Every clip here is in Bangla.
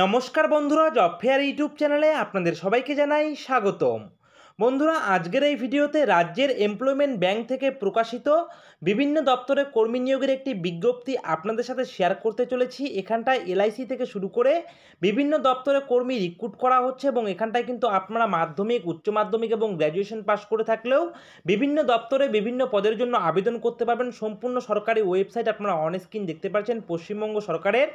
নমস্কার বন্ধুরা জব ফেয়ার ইউটিউব চ্যানেলে আপনাদের সবাইকে জানাই স্বাগতম বন্ধুরা আজকের এই ভিডিওতে রাজ্যের এমপ্লয়মেন্ট ব্যাংক থেকে প্রকাশিত বিভিন্ন দপ্তরে কর্মী নিয়োগের একটি বিজ্ঞপ্তি আপনাদের সাথে শেয়ার করতে চলেছি এখানটায় এলআইসি থেকে শুরু করে বিভিন্ন দপ্তরে কর্মী রিক্রুট করা হচ্ছে এবং এখানটায় কিন্তু আপনারা মাধ্যমিক উচ্চ মাধ্যমিক এবং গ্র্যাজুয়েশন পাস করে থাকলেও বিভিন্ন দপ্তরে বিভিন্ন পদের জন্য আবেদন করতে পারবেন সম্পূর্ণ সরকারি ওয়েবসাইট আপনারা অন স্ক্রিন দেখতে পাচ্ছেন পশ্চিমবঙ্গ সরকারের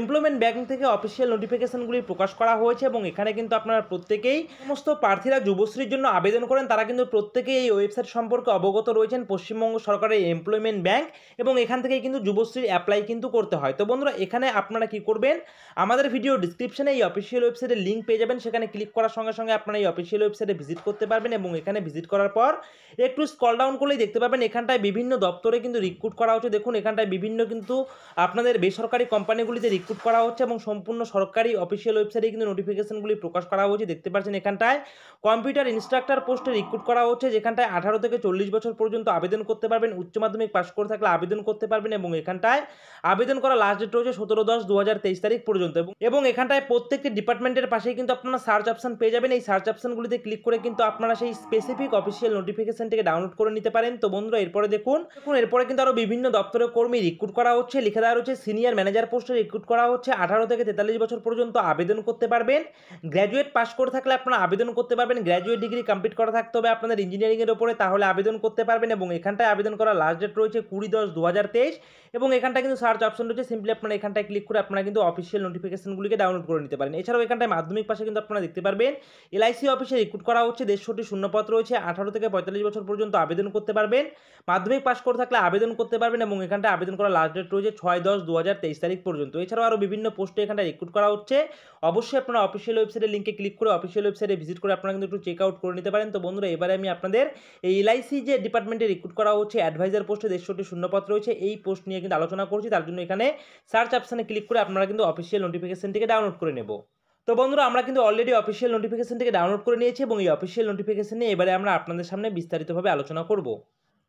এমপ্লয়মেন্ট ব্যাংক থেকে অফিসিয়াল নোটিফিকেশনগুলি প্রকাশ করা হয়েছে এবং এখানে কিন্তু আপনারা প্রত্যেকেই সমস্ত প্রার্থীরা যুবশ্রীর জন্য জন্য আবেদন করেন তারা কিন্তু প্রত্যেকেই এই ওয়েবসাইট সম্পর্কে অবগত রয়েছেন পশ্চিমবঙ্গ সরকারের এমপ্লয়মেন্ট ব্যাংক এবং এখান থেকে কিন্তু যুবশ্রীর অ্যাপ্লাই কিন্তু করতে হয় তো বন্ধুরা এখানে আপনারা কি করবেন আমাদের ভিডিও ডিসক্রিপশানে এই অফিসিয়াল ওয়েবসাইটের লিঙ্ক পেয়ে যাবেন সেখানে ক্লিক করার সঙ্গে সঙ্গে আপনারা এই অফিসিয়াল ওয়েবসাইটে ভিজিট করতে পারবেন এবং এখানে ভিজিট করার পর একটু স্কল ডাউন করলেই দেখতে পাবেন এখানটায় বিভিন্ন দপ্তরে কিন্তু রিক্রুট করা হচ্ছে দেখুন এখানটায় বিভিন্ন কিন্তু আপনাদের বেসরকারি কোম্পানিগুলিতে রিক্রুট করা হচ্ছে এবং সম্পূর্ণ সরকারি অফিসিয়াল ওয়েবসাইটে কিন্তু নোটিফিকেশনগুলি প্রকাশ করা হচ্ছে দেখতে পাচ্ছেন এখানটায় কম্পিউটার ইনস্টা কন্ট্রাক্টর পোস্টে রিক্রুট করা হচ্ছে যেখানটায় আঠারো থেকে চল্লিশ বছর পর্যন্ত আবেদন করতে পারবেন উচ্চ মাধ্যমিক পাশ করে থাকলে আবেদন করতে পারবেন এবং এখানটায় আবেদন করা লাস্ট ডেট রয়েছে সতেরো দশ দু তারিখ পর্যন্ত এবং এখানটায় প্রত্যেকটি ডিপার্টমেন্টের পাশেই কিন্তু আপনারা সার্চ অপশান পেয়ে যাবেন এই সার্চ অপশানগুলিতে ক্লিক করে কিন্তু আপনারা সেই স্পেসিফিক অফিসিয়াল নোটিফিকেশনটিকে ডাউনলোড করে নিতে পারেন তো বন্ধুরা এরপরে দেখুন দেখুন এরপরে কিন্তু আরও বিভিন্ন দপ্তরের কর্মী রিক্রুট করা হচ্ছে লিখে দেওয়া রয়েছে সিনিয়র ম্যানেজার পোস্টে রিক্রুট করা হচ্ছে আঠারো থেকে তেতাল্লিশ বছর পর্যন্ত আবেদন করতে পারবেন গ্র্যাজুয়েট পাশ করে থাকলে আপনারা আবেদন করতে পারবেন গ্র্যাজুয়েট ডিগ্রি কমপ্লিট করা থাকতে হবে আপনাদের ইঞ্জিনিয়ারিংয়ের ওপরে তাহলে আবেদন করতে পারবেন এবং এখানটায় আবেদন করার লাস্ট ডেট রয়েছে কুড়ি দশ দু এবং এখানটা কিন্তু সার্চ অপশন রয়েছে সিম্পলি আপনারা এখানটায় ক্লিক করে আপনারা কিন্তু অফিসিয়াল নোটিফিকেশনগুলিকে ডাউনলোড করে নিতে পারেন এছাড়াও এখানটায় মাধ্যমিক পাশে কিন্তু আপনারা দেখতে পারবেন এলআইসি অফিসে রিক্রুট করা হচ্ছে দেড়শোটি শূন্যপত্র রয়েছে আঠারো থেকে পঁয়তাল্লিশ বছর পর্যন্ত আবেদন করতে পারবেন মাধ্যমিক পাশ করে থাকলে আবেদন করতে পারবেন এবং এখানটায় আবেদন করার লাস্ট ডেট রয়েছে ছয় দশ দু তারিখ পর্যন্ত এছাড়াও আরও বিভিন্ন পোস্টে এখানটায় রিক্রুট করা হচ্ছে অবশ্যই আপনারা অফিসিয়াল ওয়েবসাইটের লিঙ্কে ক্লিক করে অফিসিয়াল ওয়েবসাইটে ভিজিট করে আপনারা কিন্তু একটু চেক আউট করে নিতে পারেন তো বন্ধুরা এবারে আমি আপনাদের এই এলআইসি যে ডিপার্টমেন্টে রিক্রুট করা হচ্ছে অ্যাডভাইজার পোস্টে দেড়শোটি শূন্যপদ রয়েছে এই পোস্ট নিয়ে কিন্তু আলোচনা করছি তার জন্য এখানে সার্চ অপশানে ক্লিক করে আপনারা কিন্তু অফিসিয়াল নোটিফিকেশানটিকে ডাউনলোড করে নেব তো বন্ধুরা আমরা কিন্তু অলরেডি অফিসিয়াল নোটিফিকেশান থেকে ডাউনলোড করে নিয়েছি এবং এই অফিসিয়াল নোটিফিকেশান নিয়ে এবারে আমরা আপনাদের সামনে বিস্তারিতভাবে আলোচনা করবো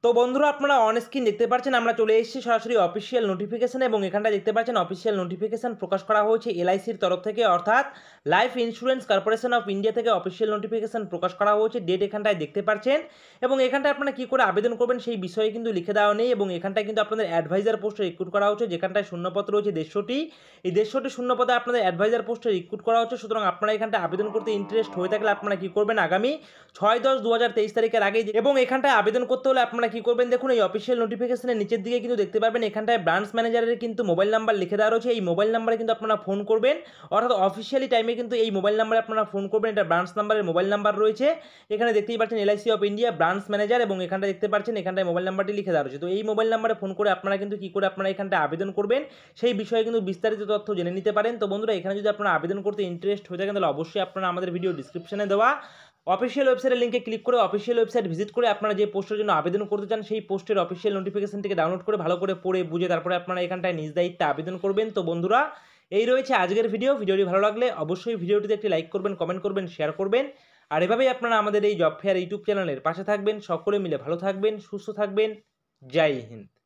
তো বন্ধুরা আপনারা অন স্ক্রিন দেখতে পাচ্ছেন আমরা চলে এসেছি সরাসরি অফিসিয়াল নোটিফিকেশান এবং এখানটা দেখতে পাচ্ছেন অফিসিয়াল নোটিফিকেশান প্রকাশ করা হয়েছে এলআইসির তরফ থেকে অর্থাৎ life insurance corporation of India থেকে অফিসিয়াল নোটিফিকেশান প্রকাশ করা হয়েছে ডেট এখানটায় দেখতে পাচ্ছেন এবং এখানটায় আপনারা কী করে আবেদন করবেন সেই বিষয়ে কিন্তু লিখে দেওয়া নেই এবং এখানটায় কিন্তু আপনাদের অ্যাডভাইজার পোস্টে রিক্রুট করা হচ্ছে যেখানটায় শূন্যপত্র রয়েছে দেড়শোটি এই দেড়শোটি শূন্যপদে আপনাদের অ্যাডভাইজার পোস্টে রিক্রুট করা হচ্ছে সুতরাং আপনারা এখানটা আবেদন করতে ইন্টারেস্ট হয়ে থাকলে আপনারা কী করবেন আগামী ছয় দশ দু তারিখের আগে এবং এখানটায় আবেদন করতে হলে আপনারা আপনারা কি করবেন দেখুন এই অফিসিয়াল নোটিফিকেশনের নিচের দিকে কিন্তু দেখতে পারবেন এখানটায় ব্রাঞ্চ ম্যানেজারের কিন্তু মোবাইল নাম্বার লিখে দেওয়া রয়েছে এই মোবাইল নাম্বারে কিন্তু আপনারা ফোন করবেন অর্থাৎ অফিসিয়ালি টাইমে কিন্তু এই মোবাইল নাম্বারে আপনারা ফোন করবেন এটা ব্রাঞ্চ নাম্বারের মোবাইল নাম্বার রয়েছে এখানে দেখতেই পাচ্ছেন LIC of India branch manager এবং এখানটা দেখতে পাচ্ছেন এখানটায় মোবাইল নাম্বারটি লিখে দেওয়া রয়েছে তো এই মোবাইল নাম্বারে ফোন করে আপনারা কিন্তু কি করে আপনারা এখানটায় আবেদন করবেন সেই বিষয়ে কিন্তু বিস্তারিত তথ্য জেনে নিতে পারেন তো বন্ধুরা এখানে যদি আপনারা আবেদন করতে ইন্টারেস্ট হয়ে থাকেন তাহলে অবশ্যই আপনারা আমাদের ভিডিও ডিসক্রিপশনে দেওয়া অফিসিয়াল ওয়েবসাইটের লিঙ্কে ক্লিক করে অফিসিয়াল ওয়েবসাইট ভিজিট করে আপনারা যে পোস্টের জন্য আবেদন করতে চান সেই পোস্টের অফিসিয়াল নোটিফিকেশন থেকে ডাউনলোড করে ভালো করে পড়ে বুঝে তারপরে আপনারা এখানটায় নিজ দায়িত্বে আবেদন করবেন তো বন্ধুরা এই রয়েছে আজকের ভিডিও ভিডিওটি ভালো লাগলে অবশ্যই ভিডিওটিতে একটি লাইক করবেন কমেন্ট করবেন শেয়ার করবেন আর এভাবেই আপনারা আমাদের এই জব ফেয়ার ইউটিউব চ্যানেলের পাশে থাকবেন সকলে মিলে ভালো থাকবেন সুস্থ থাকবেন জয় হিন্দ